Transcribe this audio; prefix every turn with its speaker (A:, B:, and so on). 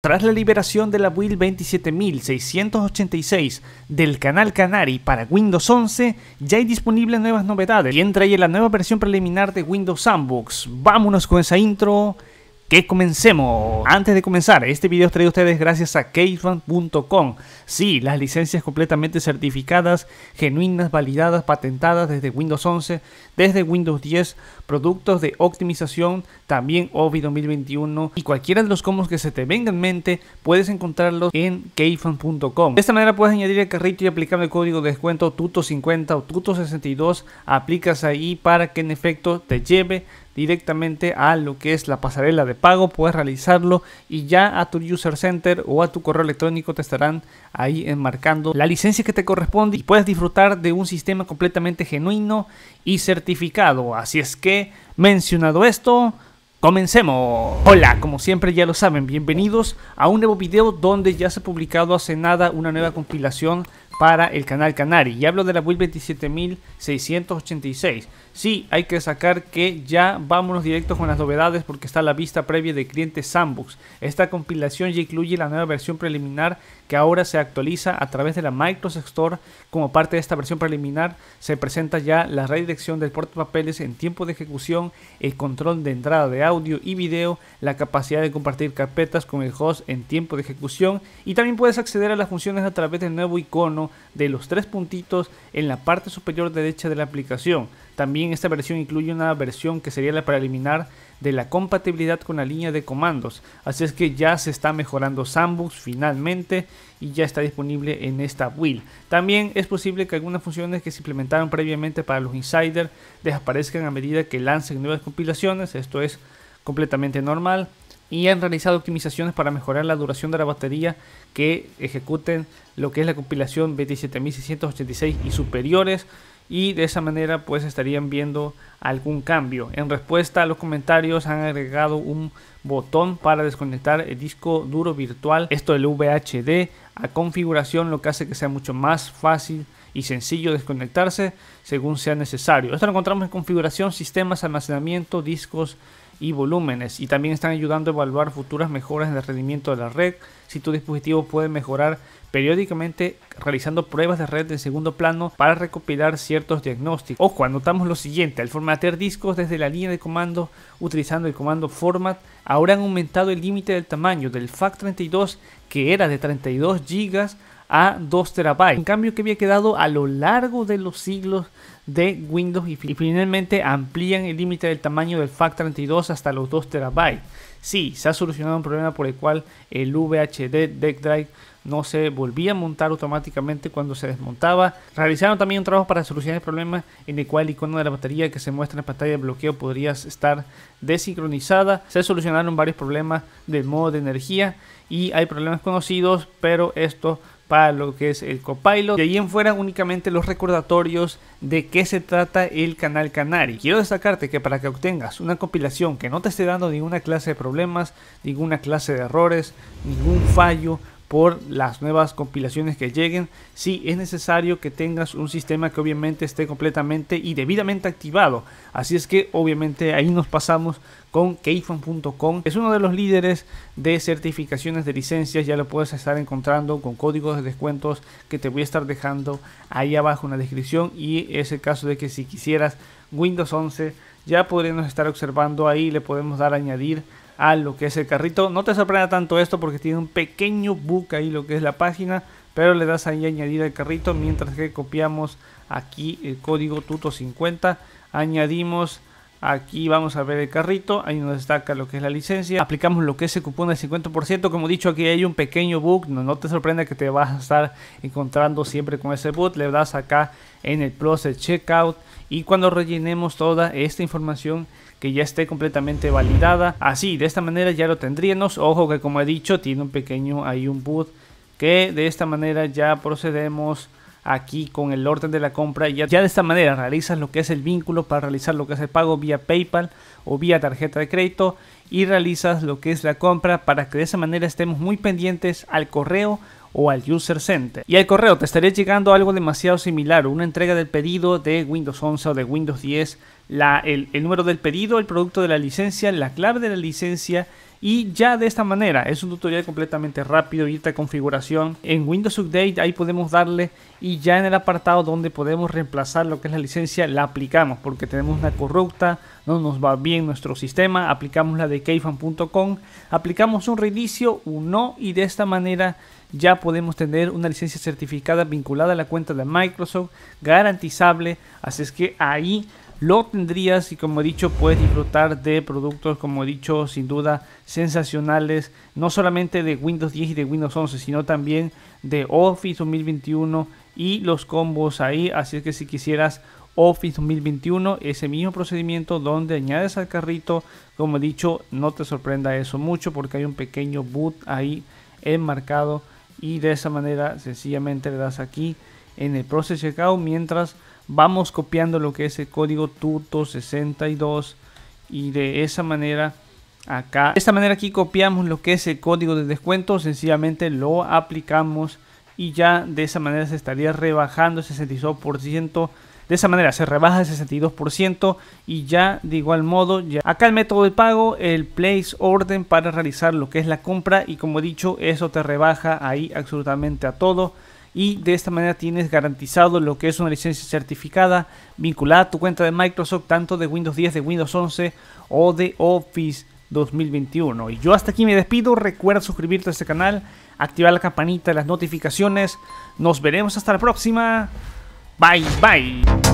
A: Tras la liberación de la build 27686 del canal Canary para Windows 11, ya hay disponibles nuevas novedades y entra la nueva versión preliminar de Windows Sandbox. Vámonos con esa intro que comencemos. Antes de comenzar, este video trae a ustedes gracias a Keyfan.com. Sí, las licencias completamente certificadas, genuinas, validadas, patentadas desde Windows 11, desde Windows 10, productos de optimización, también OVI 2021 y cualquiera de los combos que se te venga en mente, puedes encontrarlos en Keyfan.com. De esta manera puedes añadir el carrito y aplicar el código de descuento tuto50 o tuto62, aplicas ahí para que en efecto te lleve directamente a lo que es la pasarela de pago, puedes realizarlo y ya a tu user center o a tu correo electrónico te estarán ahí enmarcando la licencia que te corresponde y puedes disfrutar de un sistema completamente genuino y certificado. Así es que, mencionado esto, Comencemos. Hola, como siempre ya lo saben, bienvenidos a un nuevo video donde ya se ha publicado hace nada una nueva compilación para el canal Canary. Y hablo de la build 27686. Sí, hay que sacar que ya vámonos directos con las novedades porque está la vista previa de clientes Sandbox. Esta compilación ya incluye la nueva versión preliminar que ahora se actualiza a través de la Microsoft Store. Como parte de esta versión preliminar, se presenta ya la redirección del portapapeles en tiempo de ejecución, el control de entrada de audio y video, la capacidad de compartir carpetas con el host en tiempo de ejecución y también puedes acceder a las funciones a través del nuevo icono de los tres puntitos en la parte superior derecha de la aplicación. También esta versión incluye una versión que sería la preliminar de la compatibilidad con la línea de comandos, así es que ya se está mejorando Sandbox finalmente y ya está disponible en esta build. También es posible que algunas funciones que se implementaron previamente para los insiders desaparezcan a medida que lancen nuevas compilaciones, esto es completamente normal, y han realizado optimizaciones para mejorar la duración de la batería que ejecuten lo que es la compilación 27686 y superiores y de esa manera pues estarían viendo algún cambio. En respuesta a los comentarios han agregado un botón para desconectar el disco duro virtual, esto el VHD, a configuración lo que hace que sea mucho más fácil y sencillo desconectarse según sea necesario. Esto lo encontramos en configuración, sistemas, almacenamiento, discos, y volúmenes y también están ayudando a evaluar futuras mejoras en el rendimiento de la red. Si tu dispositivo puede mejorar periódicamente realizando pruebas de red de segundo plano para recopilar ciertos diagnósticos. Ojo, anotamos lo siguiente, al formatear discos desde la línea de comando utilizando el comando format, ahora han aumentado el límite del tamaño del FAC32 que era de 32 gigas a 2 terabytes. Un cambio que había quedado a lo largo de los siglos de Windows y, finalmente amplían el límite del tamaño del factor 32 hasta los 2 terabytes. Sí, se ha solucionado un problema por el cual el VHD Deck Drive no se volvía a montar automáticamente cuando se desmontaba. Realizaron también un trabajo para solucionar el problema en el cual el icono de la batería que se muestra en la pantalla de bloqueo podría estar desincronizada. Se solucionaron varios problemas del modo de energía y hay problemas conocidos, pero esto para lo que es el copilot. De ahí en fuera únicamente los recordatorios de qué se trata el canal Canary. Quiero destacarte que para que obtengas una compilación que no te esté dando ninguna clase de problemas, ninguna clase de errores, ningún fallo, por las nuevas compilaciones que lleguen. Sí, es necesario que tengas un sistema que obviamente esté completamente y debidamente activado. Así es que obviamente ahí nos pasamos con keyfun.com. Es uno de los líderes de certificaciones de licencias. Ya lo puedes estar encontrando con códigos de descuentos que te voy a estar dejando ahí abajo en la descripción. Y es el caso de que si quisieras Windows 11, ya podríamos estar observando ahí, le podemos dar añadir a lo que es el carrito. No te sorprenda tanto esto porque tiene un pequeño book ahí lo que es la página, pero le das ahí añadir al carrito mientras que copiamos aquí el código tuto50, añadimos Aquí vamos a ver el carrito, ahí nos destaca lo que es la licencia. Aplicamos lo que es el cupón del 50%. Como dicho, aquí hay un pequeño bug. No, te sorprenda que te vas a estar encontrando siempre con ese bug. Le das acá en el Process Checkout. Y cuando rellenemos toda esta información que ya esté completamente validada. Así, de esta manera ya lo tendríamos. Ojo que como he dicho, tiene un pequeño, hay un bug. Que de esta manera ya procedemos aquí con el orden de la compra. Ya, ya de esta manera realizas lo que es el vínculo para realizar lo que es el pago vía PayPal o vía tarjeta de crédito y realizas lo que es la compra para que de esa manera estemos muy pendientes al correo o al User Center. Y al correo te estaría llegando algo demasiado similar, una entrega del pedido de Windows 11 o de Windows 10, la, el número del pedido, el producto de la licencia, la clave de la licencia y ya de esta manera, es un tutorial completamente rápido, y esta configuración. En Windows Update ahí podemos darle y ya en el apartado donde podemos reemplazar lo que es la licencia, la aplicamos porque tenemos una corrupta, no nos va bien nuestro sistema, aplicamos la de keyfan.com, aplicamos un reinicio, un no y de esta manera ya podemos tener una licencia certificada vinculada a la cuenta de Microsoft, garantizable, así es que ahí lo tendrías y como he dicho puedes disfrutar de productos como he dicho sin duda sensacionales no solamente de Windows 10 y de Windows 11 sino también de Office 2021 y los combos ahí así que si quisieras Office 2021 ese mismo procedimiento donde añades al carrito como he dicho no te sorprenda eso mucho porque hay un pequeño boot ahí enmarcado y de esa manera sencillamente le das aquí en el Process Checkout mientras vamos copiando lo que es el código tuto62 y de esa manera acá de esta manera aquí copiamos lo que es el código de descuento sencillamente lo aplicamos y ya de esa manera se estaría rebajando el 62% de esa manera se rebaja el 62% y ya de igual modo ya acá el método de pago el place orden para realizar lo que es la compra y como he dicho eso te rebaja ahí absolutamente a todo y de esta manera tienes garantizado lo que es una licencia certificada vinculada a tu cuenta de Microsoft, tanto de Windows 10, de Windows 11 o de Office 2021. Y yo hasta aquí me despido, recuerda suscribirte a este canal, activar la campanita, las notificaciones, nos veremos hasta la próxima, bye bye.